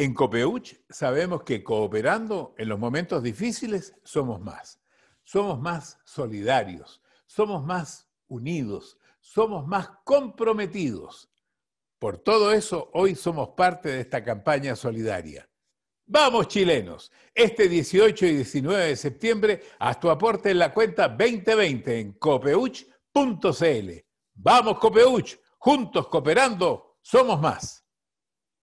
En Copeuch sabemos que cooperando en los momentos difíciles somos más, somos más solidarios, somos más unidos, somos más comprometidos. Por todo eso, hoy somos parte de esta campaña solidaria. Vamos chilenos, este 18 y 19 de septiembre, haz tu aporte en la cuenta 2020 en copeuch.cl. Vamos Copeuch, juntos cooperando, somos más.